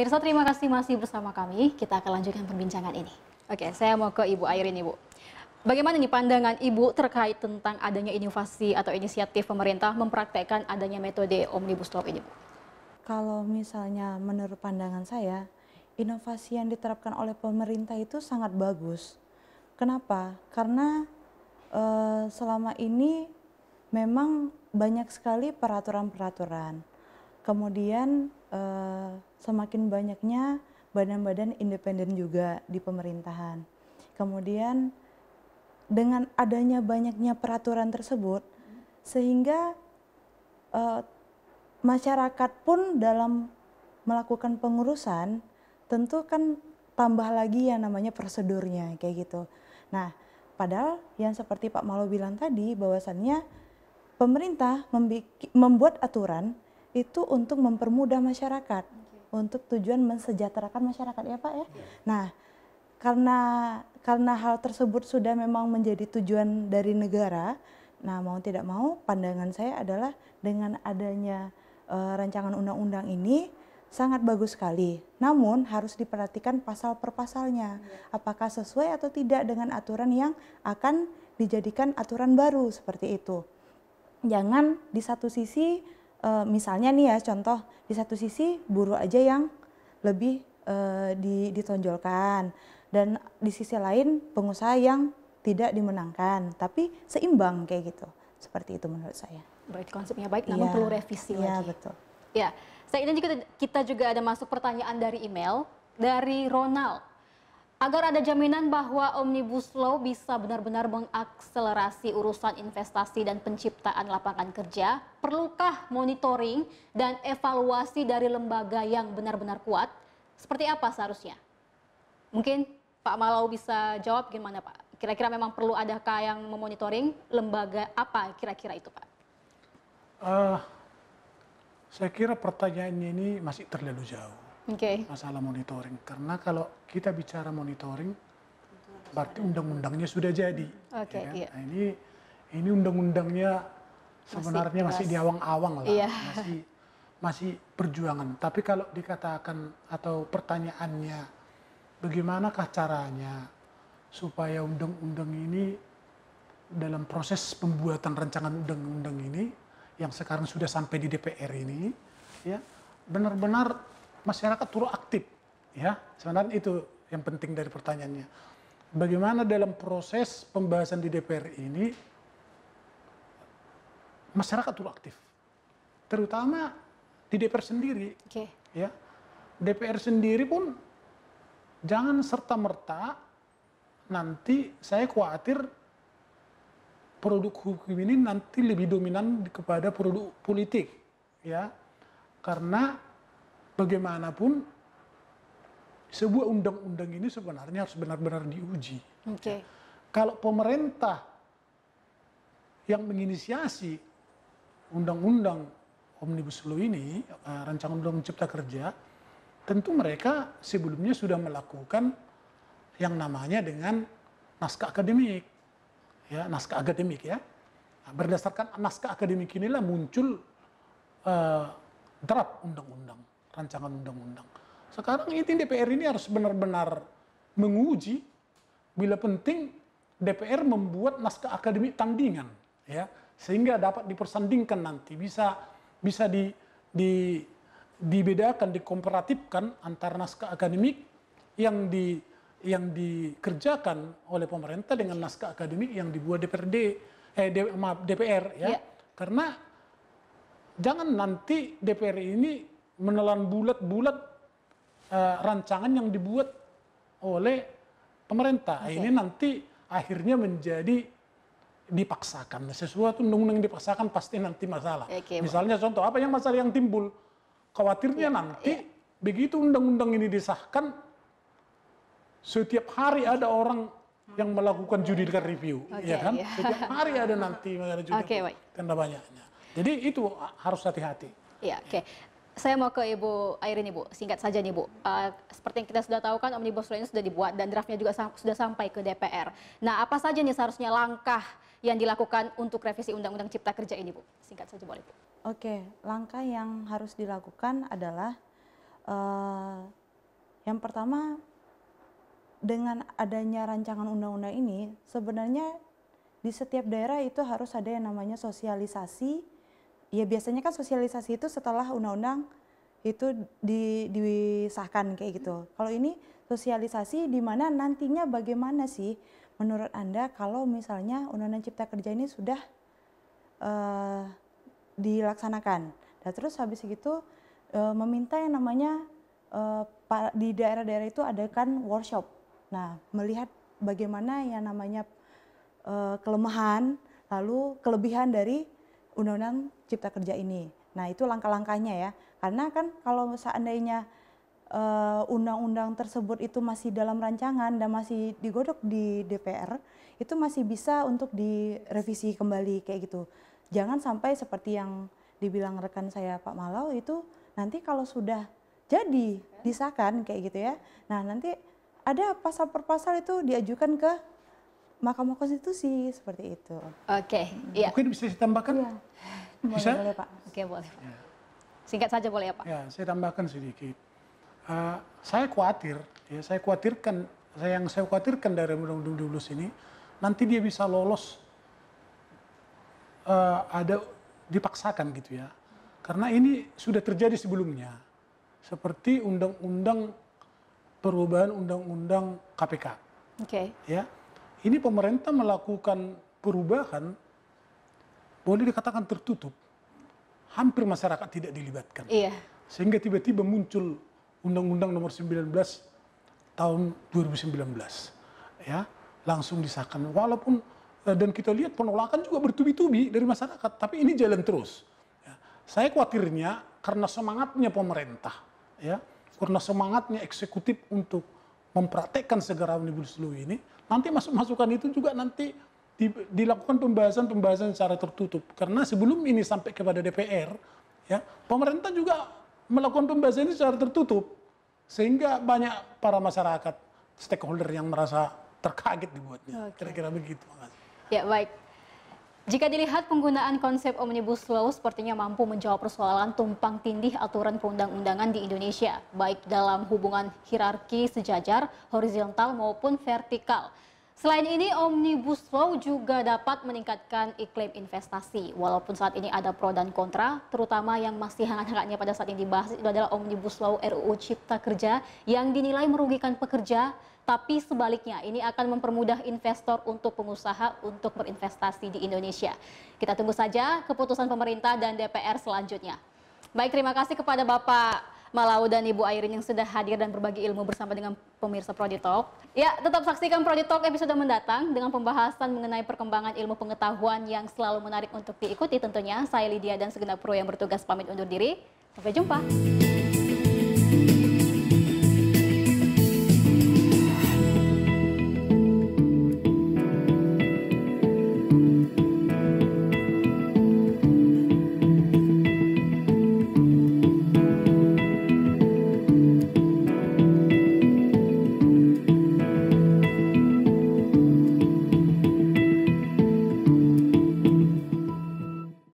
Pemirsa terima kasih masih bersama kami. Kita akan lanjutkan perbincangan ini. Oke, saya mau ke Ibu Airin, Ibu. Bagaimana nih pandangan Ibu terkait tentang adanya inovasi atau inisiatif pemerintah mempraktekkan adanya metode Omnibus Law ini, Bu? Kalau misalnya menurut pandangan saya, inovasi yang diterapkan oleh pemerintah itu sangat bagus. Kenapa? Karena e, selama ini memang banyak sekali peraturan-peraturan kemudian eh, semakin banyaknya badan-badan independen juga di pemerintahan. Kemudian dengan adanya banyaknya peraturan tersebut, sehingga uh, masyarakat pun dalam melakukan pengurusan tentu kan tambah lagi yang namanya prosedurnya kayak gitu. Nah, padahal yang seperti Pak Malo bilang tadi bahwasannya pemerintah membuat aturan itu untuk mempermudah masyarakat, okay. untuk tujuan mensejahterakan masyarakat ya Pak ya. Yeah. Nah, karena karena hal tersebut sudah memang menjadi tujuan dari negara, nah mau tidak mau pandangan saya adalah dengan adanya uh, rancangan undang-undang ini sangat bagus sekali. Namun harus diperhatikan pasal per pasalnya, apakah sesuai atau tidak dengan aturan yang akan dijadikan aturan baru seperti itu. Jangan di satu sisi uh, misalnya nih ya contoh di satu sisi buruh aja yang lebih uh, ditonjolkan dan di sisi lain pengusaha yang tidak dimenangkan tapi seimbang kayak gitu seperti itu menurut saya. Baik konsepnya baik, namun ya, perlu revisi ya, lagi. betul. Ya, saya ini juga kita juga ada masuk pertanyaan dari email dari Ronald agar ada jaminan bahwa Omnibus Law bisa benar-benar mengakselerasi urusan investasi dan penciptaan lapangan kerja, perlukah monitoring dan evaluasi dari lembaga yang benar-benar kuat? Seperti apa seharusnya? Mungkin Pak Malau bisa jawab gimana Pak? Kira-kira memang perlu adakah yang memonitoring lembaga apa kira-kira itu Pak? Uh, saya kira pertanyaannya ini masih terlalu jauh okay. masalah monitoring. Karena kalau kita bicara monitoring, berarti undang-undangnya sudah jadi. Okay, ya kan? Iya. nah, ini ini undang-undangnya sebenarnya masih, masih di awang-awang lah, iya. masih masih perjuangan. Tapi kalau dikatakan atau pertanyaannya, bagaimanakah caranya supaya undang-undang ini dalam proses pembuatan rancangan undang-undang ini yang sekarang sudah sampai di DPR ini, ya benar-benar masyarakat turut aktif. Ya, sebenarnya itu yang penting dari pertanyaannya. Bagaimana dalam proses pembahasan di DPR ini masyarakat turut aktif, terutama di DPR sendiri. Okay. Ya, DPR sendiri pun jangan serta merta nanti saya khawatir produk hukum ini nanti lebih dominan kepada produk politik ya karena bagaimanapun sebuah undang-undang ini sebenarnya harus benar-benar diuji. Okay. Kalau pemerintah yang menginisiasi undang-undang omnibus law ini, eh, rancangan undang cipta kerja, tentu mereka sebelumnya sudah melakukan yang namanya dengan naskah akademik, ya naskah akademik ya. Nah, berdasarkan naskah akademik inilah muncul uh, draft undang-undang rancangan undang-undang. Sekarang itu DPR ini harus benar-benar menguji bila penting DPR membuat naskah akademik tandingan ya sehingga dapat dipersandingkan nanti bisa bisa di, di dibedakan dikomparatifkan antara naskah akademik yang di yang dikerjakan oleh pemerintah dengan naskah akademik yang dibuat DPRD eh maaf DPR ya. ya. Karena jangan nanti DPR ini menelan bulat-bulat uh, rancangan yang dibuat oleh pemerintah. Okay. Ini nanti akhirnya menjadi dipaksakan. Sesuatu undang-undang yang dipaksakan pasti nanti masalah. Okay, Misalnya bro. contoh apa yang masalah yang timbul? Khawatirnya yeah, nanti yeah. begitu undang-undang ini disahkan setiap hari ada orang yang melakukan judicial review, okay, ya kan? Yeah. Setiap hari ada nanti judicial okay, karena banyaknya. Jadi itu harus hati-hati. -hati. Iya, yeah, oke. Okay. Saya mau ke Ibu Airin Ibu, singkat saja nih Bu. Uh, seperti yang kita sudah tahu kan Omnibus Law ini sudah dibuat dan draftnya juga sudah sampai ke DPR. Nah apa saja nih seharusnya langkah yang dilakukan untuk revisi Undang-Undang Cipta Kerja ini Bu? Singkat saja boleh Bu. Oke, langkah yang harus dilakukan adalah uh, yang pertama dengan adanya rancangan undang-undang ini sebenarnya di setiap daerah itu harus ada yang namanya sosialisasi ya biasanya kan sosialisasi itu setelah undang-undang itu di, disahkan kayak gitu. Kalau ini sosialisasi di mana nantinya bagaimana sih menurut Anda kalau misalnya Undang-Undang Cipta Kerja ini sudah uh, dilaksanakan. Dan nah, terus habis itu uh, meminta yang namanya uh, di daerah-daerah itu adakan workshop. Nah, melihat bagaimana yang namanya uh, kelemahan lalu kelebihan dari undang-undang cipta kerja ini. Nah, itu langkah-langkahnya ya. Karena kan kalau seandainya undang eh, undang-undang tersebut itu masih dalam rancangan dan masih digodok di DPR, itu masih bisa untuk direvisi kembali kayak gitu. Jangan sampai seperti yang dibilang rekan saya Pak Malau itu nanti kalau sudah jadi disahkan kayak gitu ya. Nah, nanti ada pasal per pasal itu diajukan ke Mahkamah Konstitusi seperti itu. Oke, okay, hmm. iya. Mungkin bisa ditambahkan? Iya. Bisa? Boleh, Pak. Oke, boleh Pak. Ya. Singkat saja boleh ya Pak? Ya, saya tambahkan sedikit. Uh, saya khawatir, ya saya khawatirkan, saya yang saya khawatirkan dari undang-undang 12 ini, nanti dia bisa lolos uh, ada dipaksakan gitu ya. Karena ini sudah terjadi sebelumnya. Seperti undang-undang perubahan undang-undang KPK. Oke. Okay. Ya, ini pemerintah melakukan perubahan boleh dikatakan tertutup. Hampir masyarakat tidak dilibatkan. Iya. Sehingga tiba-tiba muncul Undang-Undang Nomor 19 tahun 2019. Ya, langsung disahkan. Walaupun eh, dan kita lihat penolakan juga bertubi-tubi dari masyarakat, tapi ini jalan terus. Ya. Saya khawatirnya karena semangatnya pemerintah, ya, karena semangatnya eksekutif untuk mempraktekkan segera omnibus law ini, nanti masuk-masukan itu juga nanti di, dilakukan pembahasan-pembahasan secara tertutup. Karena sebelum ini sampai kepada DPR, ya pemerintah juga melakukan pembahasan ini secara tertutup. Sehingga banyak para masyarakat stakeholder yang merasa terkaget dibuatnya. Kira-kira okay. begitu. Makasih. Ya baik. Jika dilihat penggunaan konsep Omnibus Law sepertinya mampu menjawab persoalan tumpang tindih aturan perundang-undangan di Indonesia, baik dalam hubungan hierarki sejajar, horizontal maupun vertikal. Selain ini, Omnibus Law juga dapat meningkatkan iklim investasi. Walaupun saat ini ada pro dan kontra, terutama yang masih hangat-hangatnya pada saat ini dibahas itu adalah Omnibus Law RUU Cipta Kerja yang dinilai merugikan pekerja, tapi sebaliknya ini akan mempermudah investor untuk pengusaha untuk berinvestasi di Indonesia. Kita tunggu saja keputusan pemerintah dan DPR selanjutnya. Baik, terima kasih kepada Bapak Malau dan Ibu Airin yang sudah hadir dan berbagi ilmu bersama dengan pemirsa Prodi Talk. Ya, tetap saksikan Prodi Talk episode mendatang dengan pembahasan mengenai perkembangan ilmu pengetahuan yang selalu menarik untuk diikuti tentunya. Saya Lydia dan segenap pro yang bertugas pamit undur diri. Sampai jumpa.